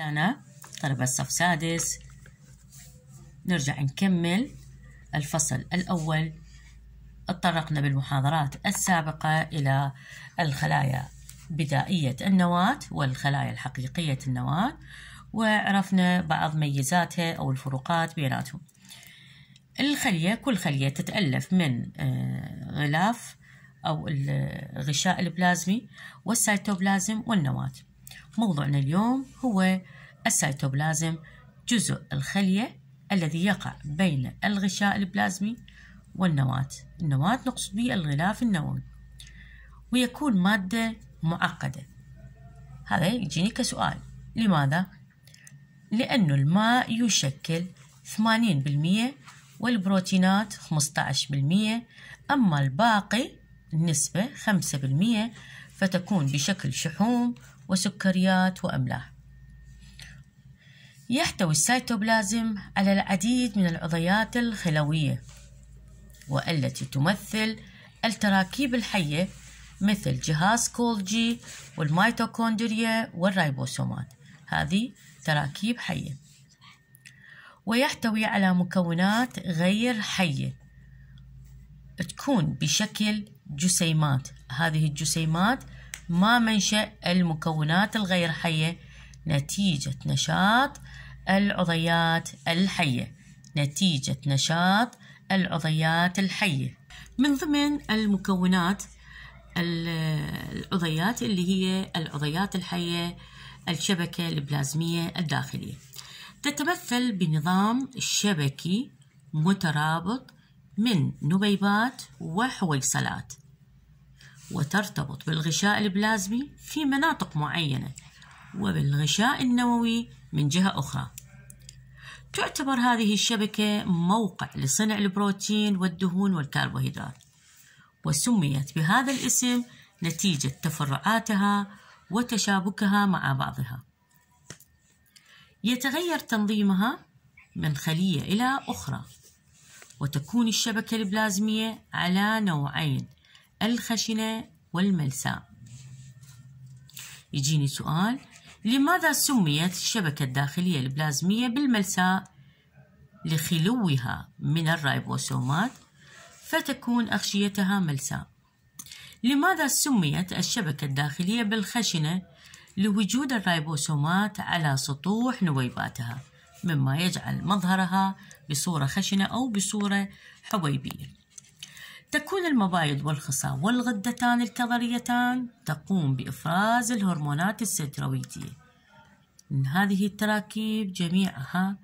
أنا طلبة صف سادس نرجع نكمل الفصل الأول اتطرقنا بالمحاضرات السابقة إلى الخلايا بدائية النواة والخلايا الحقيقية النواة وعرفنا بعض ميزاتها أو الفروقات بيناتهم الخلية كل خلية تتألف من آه، غلاف أو الغشاء آه، البلازمي والسيتوبلازم والنواة موضوعنا اليوم هو السيتوبلازم جزء الخلية الذي يقع بين الغشاء البلازمي والنواة النواة نقصد به الغلاف النووي ويكون مادة معقدة هذا يجيني كسؤال لماذا؟ لأن الماء يشكل 80% والبروتينات 15% أما الباقي النسبة 5% فتكون بشكل شحوم وسكريات وأملاح يحتوي السيتوبلازم على العديد من العضيات الخلوية والتي تمثل التراكيب الحية مثل جهاز كولجي والميتوكوندريا والريبوسومات هذه تراكيب حية ويحتوي على مكونات غير حية تكون بشكل جسيمات هذه الجسيمات ما منشأ المكونات الغير حية نتيجة نشاط العضيات الحية نتيجة نشاط العضيات الحية من ضمن المكونات العضيات اللي هي العضيات الحية الشبكة البلازمية الداخلية تتمثل بنظام شبكي مترابط من نبيبات وحويصلات وترتبط بالغشاء البلازمي في مناطق معينة وبالغشاء النووي من جهة أخرى تعتبر هذه الشبكة موقع لصنع البروتين والدهون والكربوهيدرات وسميت بهذا الاسم نتيجة تفرعاتها وتشابكها مع بعضها يتغير تنظيمها من خلية إلى أخرى وتكون الشبكة البلازمية على نوعين الخشنة والملساء يجيني سؤال لماذا سميت الشبكة الداخلية البلازمية بالملساء لخلوها من الرايبوسومات فتكون أغشيتها ملساء لماذا سميت الشبكة الداخلية بالخشنة لوجود الرايبوسومات على سطوح نويباتها مما يجعل مظهرها بصورة خشنة أو بصورة حبيبية تكون المبايض والخصام والغدتان الكظريتان تقوم بإفراز الهرمونات السترويدية هذه التراكيب جميعها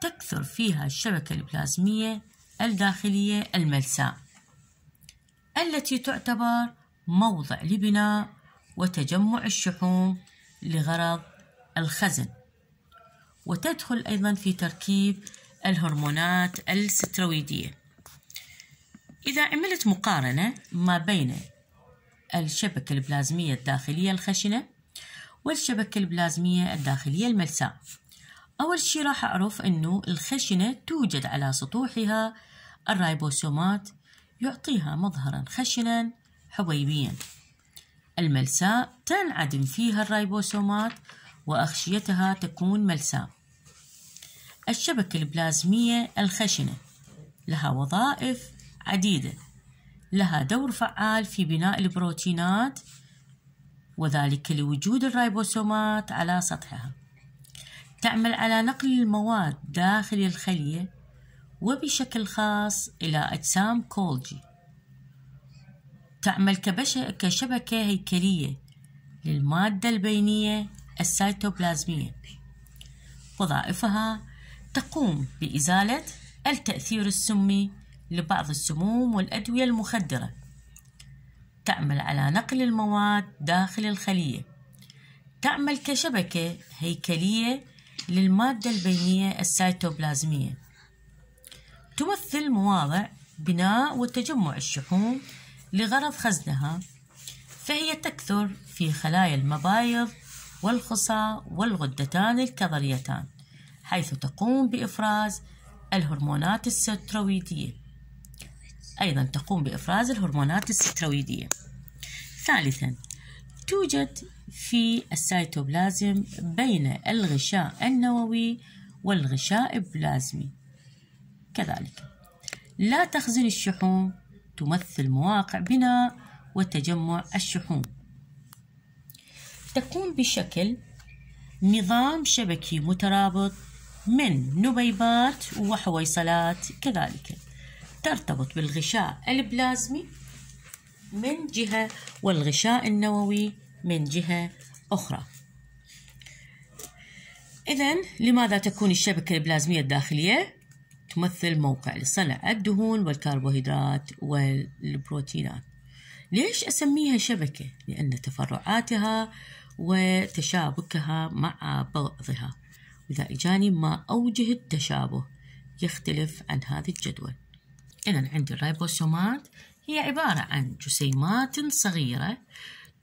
تكثر فيها الشبكة البلازمية الداخلية الملساء التي تعتبر موضع لبناء وتجمع الشحوم لغرض الخزن وتدخل أيضا في تركيب الهرمونات السترويدية إذا عملت مقارنة ما بين الشبكة البلازمية الداخلية الخشنة والشبكة البلازمية الداخلية الملساء أول شي راح أعرف أنه الخشنة توجد على سطوحها الرايبوسومات يعطيها مظهرا خشنا حبيبيا الملساء تنعدم فيها الرايبوسومات وأغشيتها تكون ملساء الشبكة البلازمية الخشنة لها وظائف عديدة لها دور فعال في بناء البروتينات وذلك لوجود الريبوسومات على سطحها تعمل على نقل المواد داخل الخلية وبشكل خاص إلى أجسام كولجي تعمل كشبكة هيكلية للمادة البينية السيتوبلازمية وظائفها تقوم بإزالة التأثير السمي لبعض السموم والأدوية المخدرة تعمل على نقل المواد داخل الخلية تعمل كشبكة هيكلية للمادة البينية السيتوبلازمية تمثل مواضع بناء وتجمع الشحوم لغرض خزنها فهي تكثر في خلايا المبايض والخصى والغدتان الكظريتان حيث تقوم بإفراز الهرمونات السترويدية أيضا تقوم بإفراز الهرمونات السترويدية ثالثا توجد في السيتوبلازم بين الغشاء النووي والغشاء البلازمي كذلك لا تخزن الشحوم تمثل مواقع بناء وتجمع الشحوم تكون بشكل نظام شبكي مترابط من نبيبات وحويصلات كذلك ترتبط بالغشاء البلازمي من جهة والغشاء النووي من جهة أخرى إذا لماذا تكون الشبكة البلازمية الداخلية تمثل موقع لصنع الدهون والكربوهيدرات والبروتينات ليش أسميها شبكة؟ لأن تفرعاتها وتشابكها مع بعضها وإذا إجاني ما أوجه التشابه يختلف عن هذا الجدول إذا عندي الريبوسومات هي عبارة عن جسيمات صغيرة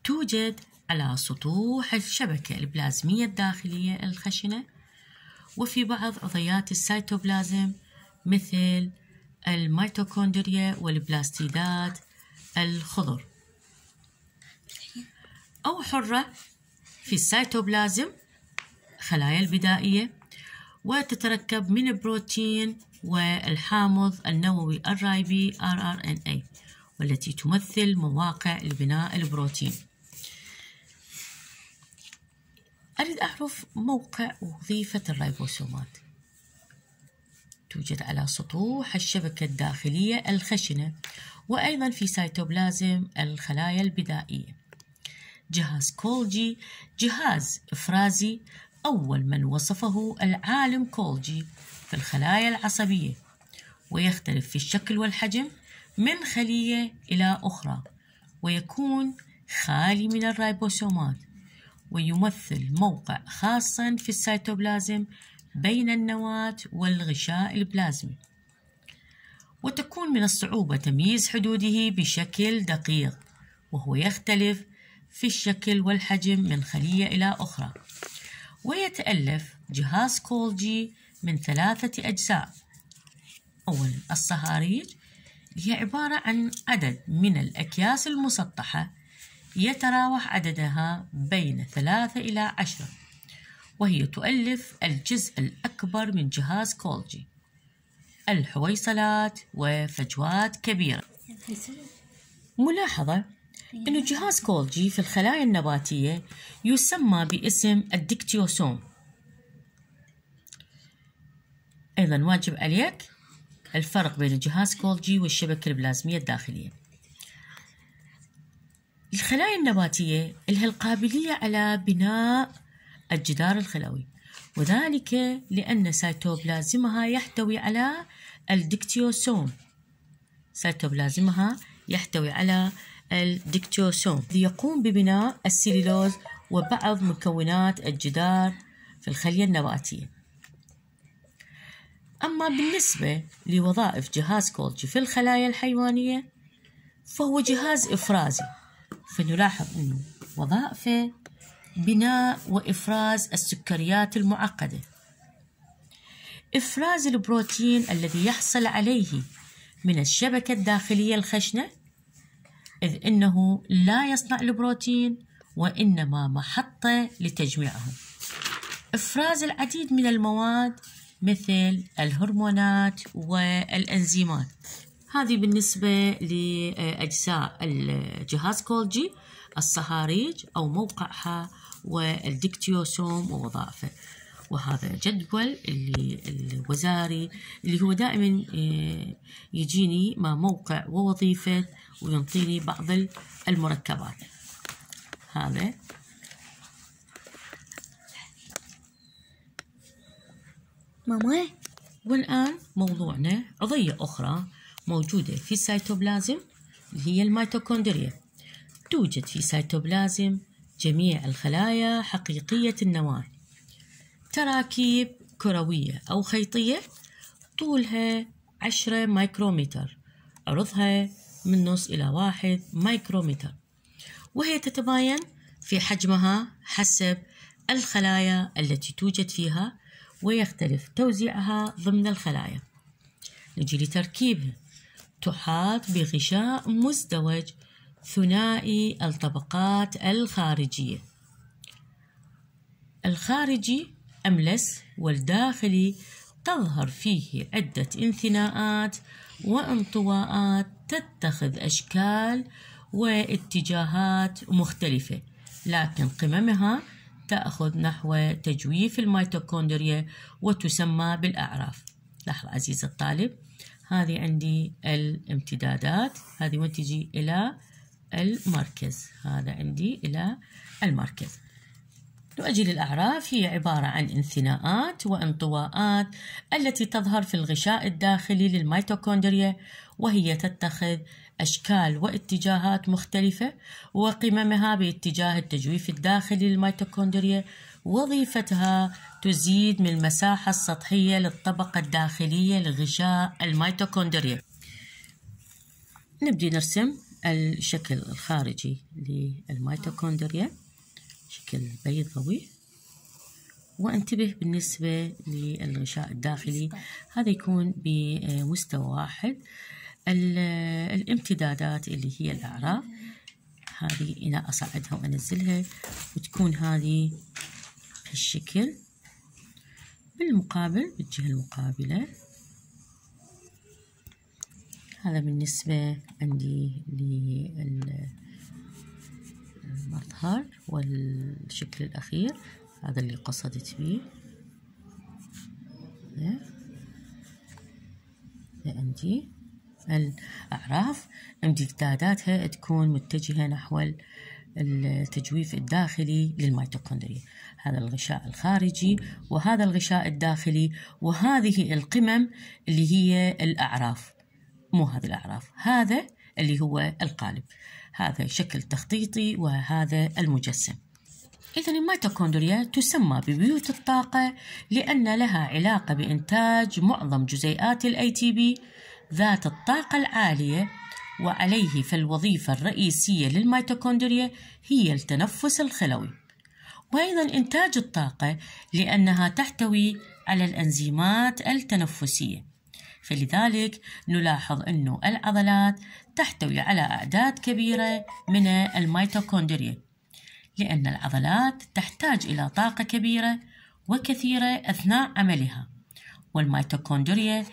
توجد على سطوح الشبكة البلازمية الداخلية الخشنة وفي بعض عضيات السيتوبلازم مثل الميتوكوندريا والبلاستيدات الخضر أو حرة في السيتوبلازم خلايا البدائية وتتركب من بروتين والحامض النووي الرايبي RRNA والتي تمثل مواقع لبناء البروتين أريد أعرف موقع وظيفة الريبوسومات توجد على سطوح الشبكة الداخلية الخشنة وأيضا في سيتوبلازم الخلايا البدائية جهاز كولجي جهاز إفرازي أول من وصفه العالم كولجي في الخلايا العصبية ويختلف في الشكل والحجم من خلية إلى أخرى ويكون خالي من الريبوسومات ويمثل موقع خاصا في السيتوبلازم بين النواة والغشاء البلازمي وتكون من الصعوبة تمييز حدوده بشكل دقيق وهو يختلف في الشكل والحجم من خلية إلى أخرى ويتألف جهاز كولجي من ثلاثة أجزاء أولا الصهاريج هي عبارة عن عدد من الأكياس المسطحة يتراوح عددها بين ثلاثة إلى عشرة وهي تؤلف الجزء الأكبر من جهاز كولجي الحويصلات وفجوات كبيرة ملاحظة أن جهاز كولجي في الخلايا النباتية يسمى باسم الدكتيوسوم أيضا واجب عليك الفرق بين الجهاز كولجي والشبكة البلازمية الداخلية الخلايا النباتية لها القابلية على بناء الجدار الخلوي وذلك لأن سيتوبلازمها يحتوي على الدكتيوسوم سيتوبلازمها يحتوي على الدكتيوسوم يقوم ببناء السيلولوز وبعض مكونات الجدار في الخلية النباتية أما بالنسبة لوظائف جهاز كولجي في الخلايا الحيوانية فهو جهاز إفرازي فنلاحظ أنه وظائفه بناء وإفراز السكريات المعقدة إفراز البروتين الذي يحصل عليه من الشبكة الداخلية الخشنة إذ أنه لا يصنع البروتين وإنما محطة لتجميعه إفراز العديد من المواد مثل الهرمونات والأنزيمات هذه بالنسبة لأجزاء الجهاز كولجي الصهاريج أو موقعها والديكتيوسوم ووظائفه وهذا جدول اللي الوزاري اللي هو دائما آه، يجيني مع موقع ووظيفة وينطيني بعض المركبات هذا ماما والآن موضوعنا عضية أخرى موجودة في السيتوبلازم اللي هي الميتوكوندريا توجد في سيتوبلازم جميع الخلايا حقيقية النواة تراكيب كروية أو خيطية طولها عشرة مايكرومتر عرضها من نص إلى واحد مايكرومتر وهي تتباين في حجمها حسب الخلايا التي توجد فيها ويختلف توزيعها ضمن الخلايا نجي لتركيبها تحاط بغشاء مزدوج ثنائي الطبقات الخارجية الخارجي أملس والداخلي تظهر فيه عدة انثناءات وانطواءات تتخذ أشكال واتجاهات مختلفة لكن قممها تأخذ نحو تجويف الميتوكوندريا وتسمى بالأعراف لحظة عزيز الطالب هذه عندي الامتدادات هذه وتجي إلى المركز هذا عندي إلى المركز تؤجل الأعراف هي عبارة عن انثناءات وانطواءات التي تظهر في الغشاء الداخلي للميتوكوندريا وهي تتخذ أشكال واتجاهات مختلفة وقممها باتجاه التجويف الداخلي للميتوكوندريا وظيفتها تزيد من المساحة السطحية للطبقة الداخلية لغشاء الميتوكوندريا نبدي نرسم الشكل الخارجي للميتوكوندريا شكل بيضوي وانتبه بالنسبة للغشاء الداخلي هذا يكون بمستوى واحد الامتدادات اللي هي الأعراق هذه أنا أصعدها وأنزلها وتكون هذه بالشكل بالمقابل بالجهة المقابلة هذا بالنسبة عندي لل المظهر والشكل الأخير هذا اللي قصدت بيه عندي إيه؟ إيه، الأعراف امتداداتها تكون متجهة نحو التجويف الداخلي للميتوكوندريا هذا الغشاء الخارجي وهذا الغشاء الداخلي وهذه القمم اللي هي الأعراف مو هذه الأعراف هذا اللي هو القالب هذا شكل تخطيطي وهذا المجسم إذا الميتوكوندريا تسمى ببيوت الطاقة لأن لها علاقة بإنتاج معظم جزيئات الاي تي بي ذات الطاقة العالية وعليه فالوظيفة الرئيسية للميتوكوندريا هي التنفس الخلوي وأيضا إنتاج الطاقة لأنها تحتوي على الأنزيمات التنفسية فلذلك نلاحظ أنه العضلات تحتوي على أعداد كبيرة من الميتوكوندريا لأن العضلات تحتاج إلى طاقة كبيرة وكثيرة أثناء عملها والميتوكوندريا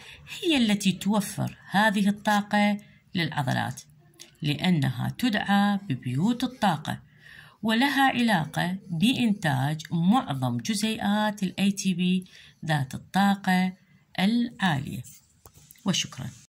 هي التي توفر هذه الطاقة للعضلات لأنها تدعى ببيوت الطاقة ولها علاقة بإنتاج معظم جزيئات الـ ATP ذات الطاقة العالية وشكرا